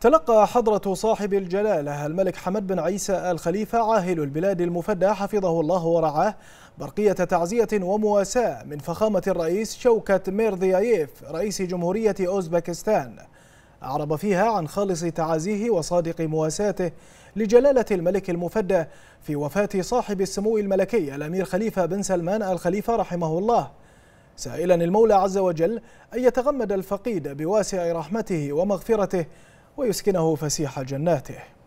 تلقى حضرة صاحب الجلالة الملك حمد بن عيسى آل خليفة عاهل البلاد المفدى حفظه الله ورعاه برقية تعزية ومواساة من فخامة الرئيس شوكة ميرضيايف رئيس جمهورية أوزبكستان أعرب فيها عن خالص تعازيه وصادق مواساته لجلالة الملك المفدى في وفاة صاحب السمو الملكي الأمير خليفة بن سلمان آل خليفة رحمه الله سائلا المولى عز وجل أن يتغمد الفقيد بواسع رحمته ومغفرته ويسكنه فسيح جناته